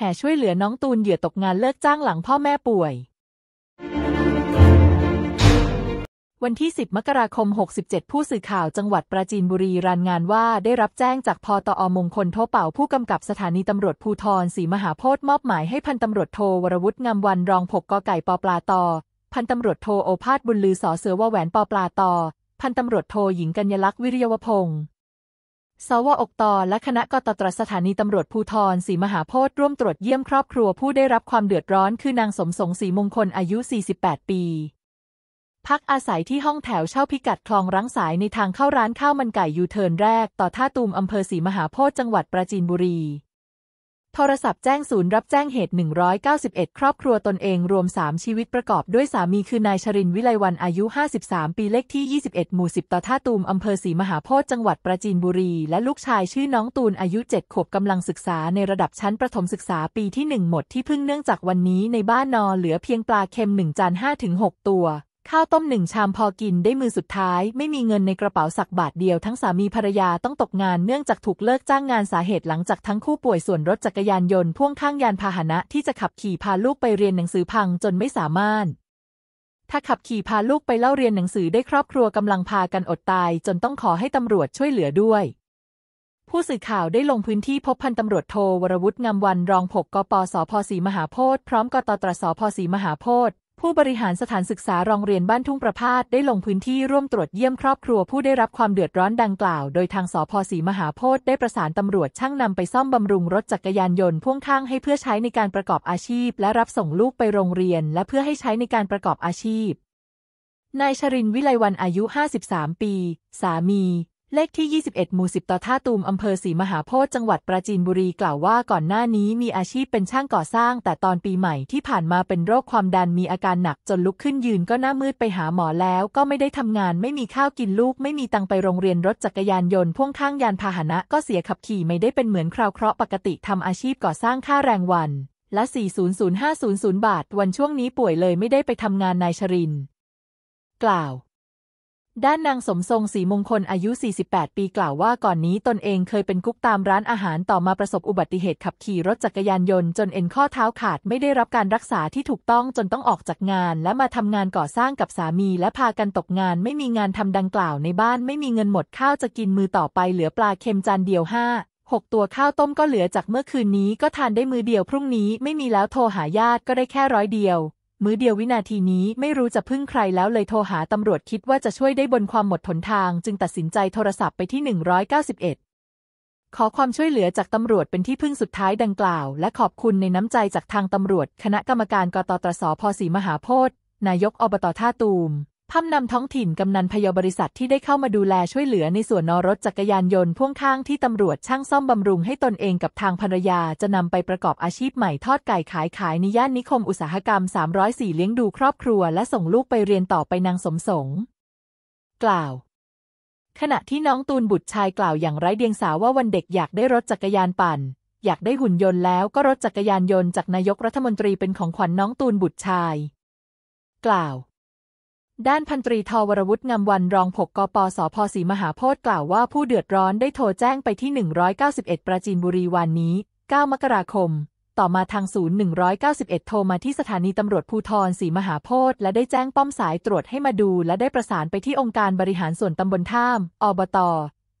แห่ช่วยเหลือน้องตูนเหยื่อตกงานเลิกจ้างหลังพ่อแม่ป่วย วันที่ 10 มกราคม 67 ผู้สื่อข่าวจังหวัดปราจีนบุรีรายงานว่าได้รับแจ้งจากพอตอมงคลโทเป่าผู้กำกับสถานีตำรวจภูทรศรีมหาโพธิ์มอบหมายให้พันตำรวจโทวรวุฒิงามวันรองผกกไก่ปอปลาตอพันตำรวจโทโอภาสบุญลือสอเสือว่าแหวนปอปลาตอพันตำรวจโทหญิงกัญญลักษณ์วิริยวพงศ์สวอกตอและคณะกตตรสถานีตำรวจภูทรศรีมหาโพธิ์ร่วมตรวจเยี่ยมครอบครัวผู้ได้รับความเดือดร้อนคือนางสมสงศรีมงคลอายุ 48 ปี พักอาศัยที่ห้องแถวเช่าพิกัดคลองรังสายในทางเข้าร้านข้าวมันไก่ยูเทิร์นแรกต่อท่าตูมอำเภอศรีมหาโพธิ์จังหวัดปราจีนบุรีโทรศัพท์แจ้งศูนย์รับแจ้งเหตุ 191 ครอบครัวตนเองรวม 3 ชีวิตประกอบ ด้วยสามีคือ นายชรินวิไลวันอายุ 53 ปีเลขที่ 21 หมู่10ต่อท่าตูมอำเภอศรีมหาโพธิ์จังหวัดประจีนบุรี และลูกชายชื่อน้องตูนอายุ7ขวบกำลังศึกษาในระดับชั้นประถมศึกษาปีที่ 1 หมดที่พึ่งเนื่องจากวันนี้ในบ้านนอเหลือเพียงปลาเค็ม1จาน5-6ตัวข้าวต้มหนึ่งชามพอกินได้มือสุดท้าย ไม่มีเงินในกระเป๋าสักบาทเดียวทั้งสามีภรรยาต้องตกงานเนื่องจากถูกเลิกจ้างงานสาเหตุหลังจากทั้งคู่ป่วยส่วนรถจักรยาน ยนต์พ่วงข้างยานพาหนะที่จะขับขี่พาลูกไปเรียนหนังสือพังจนไม่สามารถ ถ้าขับขี่พาลูกไปเล่าเรียนหนังสือได้ครอบครัวกำลังพากันอดตาย จนต้องขอให้ตำรวจช่วยเหลือด้วย ผู้สื่อข่าวได้ลงพื้นที่พบพันตำรวจโทวรวุฒิงามวัน รองผกกปสพศรีมหาโพธิ์พร้อมกตตรสพศรีมหาโพธิ์ผู้บริหารสถานศึกษาโรงเรียนบ้านทุ่งประพาสได้ลงพื้นที่ร่วมตรวจเยี่ยมครอบครัวผู้ได้รับความเดือดร้อนดังกล่าว โดยทางสพศรีมหาโพธิ์ได้ประสานตำรวจช่างนำไปซ่อมบำรุงรถจักรยานยนต์พ่วงข้างให้เพื่อใช้ในการประกอบอาชีพ และรับส่งลูกไปโรงเรียน และเพื่อให้ใช้ในการประกอบอาชีพ นายชรินวิไลวันอายุ 53 ปี สามีเลขที่ 21 หมู่10ต่อท่าตูมอำเภอศรีมหาโพธิ์จังหวัดปราจีนบุรี กล่าวว่าก่อนหน้านี้มีอาชีพเป็นช่างก่อสร้าง แต่ตอนปีใหม่ที่ผ่านมาเป็นโรคความดันมีอาการหนักจนลุกขึ้นยืนก็หน้ามืดไปหาหมอแล้ว ก็ไม่ได้ทำงาน ไม่มีข้าวกินลูก ไม่มีตังไปโรงเรียนรถจักรยานยนต์ พ่วงข้างยานพาหนะก็เสียขับขี่ไม่ได้เป็นเหมือนคราวเคราะห์ปกติทำอาชีพก่อสร้างค่าแรงวันละ 400-500 บาท วันช่วงนี้ป่วยเลยไม่ได้ไปทำงานนายชรินกล่าวด้านนางสมทรงศรีมงคลอายุ 48 ปีกล่าวว่าก่อนนี้ตนเองเคยเป็นกุ๊กตามร้านอาหารต่อมาประสบอุบัติเหตุขับขี่รถจักรยานยนต์จนเอ็นข้อเท้าขาดไม่ได้รับการรักษาที่ถูกต้องจนต้องออกจากงาน และมาทำงานก่อสร้างกับสามีและพากันตกงานไม่มีงานทำดังกล่าวในบ้านไม่มีเงินหมดข้าวจะกินมือต่อไปเหลือปลาเค็มจานเดียวห้าหกตัวข้าวต้มก็เหลือจากเมื่อคืนนี้ ก็ทานได้มือเดียวพรุ่งนี้ไม่มีแล้วโทรหาญาติก็ได้แค่ร้อยเดียวมื้อเดียววินาทีนี้ไม่รู้จะพึ่งใครแล้วเลยโทรหาตำรวจคิดว่าจะช่วยได้บนความหมดหนทางจึงตัดสินใจโทรศัพท์ไปที่ 191 ขอความช่วยเหลือจากตำรวจเป็นที่พึ่งสุดท้ายดังกล่าว และขอบคุณในน้ำใจจากทางตำรวจ คณะกรรมการกตตสพศรีมหาโพธิ์นายกอบตท่าตูมพำนำท้องถิ่นกำนันพยาบริษัทที่ได้เข้ามาดูแลช่วยเหลือในส่วนนอรถจักรยานยนต์พ่วงข้างที่ตำรวจช่างซ่อมบำรุงให้ตนเองกับทางภรรยาจะนำไปประกอบอาชีพใหม่ทอดไก่ขายขายในย่านนิคมอุตสาหกรรม 304 เลี้ยงดูครอบครัวและส่งลูกไปเรียนต่อไปนางสมสงกล่าว ขณะที่น้องตูนบุตรชายกล่าวอย่างไร้เดียงสาว่าวันเด็กอยากได้รถจักรยานปั่น อยากได้หุ่นยนต์แล้วก็รถจักรยานยนต์จากนายกรัฐมนตรีเป็นของขวัญนน้องตูนบุตรชาย กล่าวด้านพันตรีทวรวุฒิงามวันรองผกกปสพศรีมหาโพธิ์กล่าวว่าผู้เดือดร้อนได้โทรแจ้งไปที่ 191 ประจีนบุรีวันนี้ 9 มกราคม ต่อมาทางศูนย์ 191 โทรมาที่สถานีตำรวจภูธรศรีมหาโพธิ์และได้แจ้งป้อมสายตรวจให้มาดูและได้ประสานไปที่องค์การบริหารส่วนตำบลท่าม อบต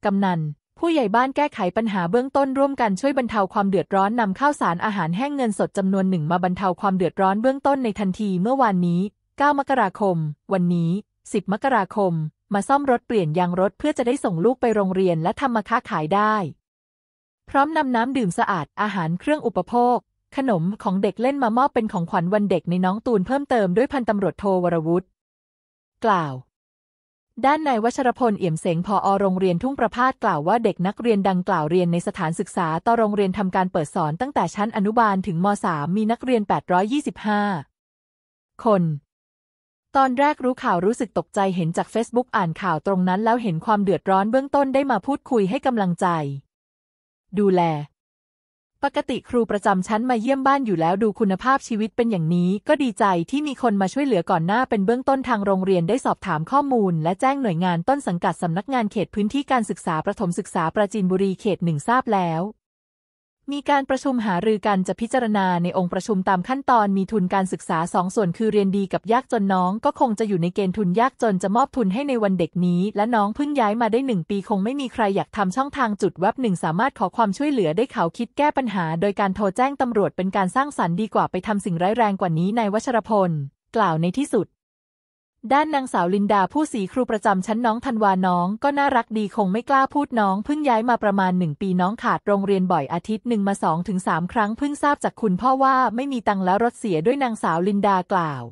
กำนัน ผู้ใหญ่บ้านแก้ไขปัญหาเบื้องต้นร่วมกันช่วยบรรเทาความเดือดร้อนนำข้าวสารอาหารแห้งเงินสดจำนวนหนึ่งมาบรรเทาความเดือดร้อนเบื้องต้นในทันทีเมื่อวานนี้9 มกราคม วันนี้ 10 มกราคม มาซ่อมรถเปลี่ยนยางรถเพื่อจะได้ส่งลูกไปโรงเรียนและทำมาค้าขายได้ พร้อมนำน้ำดื่มสะอาดอาหารเครื่องอุปโภค ขนมของเด็กเล่นมามอบเป็นของขวัญวันเด็กในน้องตูนเพิ่มเติมด้วยพันตำรวจโทวรวุฒิกล่าว ด้านนายวัชรพลเอี่ยมเสงพออโรงเรียนทุ่งประพาสกล่าวว่า เด็กนักเรียนดังกล่าวเรียนในสถานศึกษาต่อโรงเรียนทำการเปิดสอนตั้งแต่ชั้นอนุบาลถึงม .3 มีนักเรียน825คนตอนแรกรู้ข่าวรู้สึกตกใจเห็นจาก Facebook อ่านข่าวตรงนั้น แล้วเห็นความเดือดร้อนเบื้องต้นได้มาพูดคุยให้กำลังใจ ดูแล ปกติครูประจำชั้นมาเยี่ยมบ้านอยู่แล้วดูคุณภาพชีวิตเป็นอย่างนี้ ก็ดีใจที่มีคนมาช่วยเหลือก่อนหน้าเป็นเบื้องต้นทางโรงเรียนได้สอบถามข้อมูล และแจ้งหน่วยงานต้นสังกัดสำนักงานเขตพื้นที่การศึกษาประถมศึกษาประจินบุรีเขตหนึ่งทราบแล้วมีการประชุมหารือกันจะพิจารณาในองค์ประชุมตามขั้นตอนมีทุนการศึกษาสองส่วนคือเรียนดีกับยากจนน้องก็คงจะอยู่ในเกณฑ์ทุนยากจนจะมอบทุนให้ในวันเด็กนี้ และน้องเพิ่งย้ายมาได้หนึ่งปีคงไม่มีใครอยากทำช่องทางจุดเว็บหนึ่งสามารถขอความช่วยเหลือได้เขาคิดแก้ปัญหาโดยการโทรแจ้งตำรวจเป็นการสร้างสรรค์ดีกว่าไปทำสิ่งร้ายแรงกว่านี้นายวัชรพลกล่าวในที่สุดด้านนางสาวลินดาผู้สีครูประจำชั้นน้องธันวาน้อง ก็น่ารักดีคงไม่กล้าพูดน้องเพิ่งย้ายมาประมาณหนึ่งปีน้องขาดโรงเรียนบ่อยอาทิตย์หนึ่งมาสองถึงสามครั้งเพิ่งทราบจากคุณพ่อว่าไม่มีตังค์แล้วรถเสียด้วยนางสาวลินดากล่าว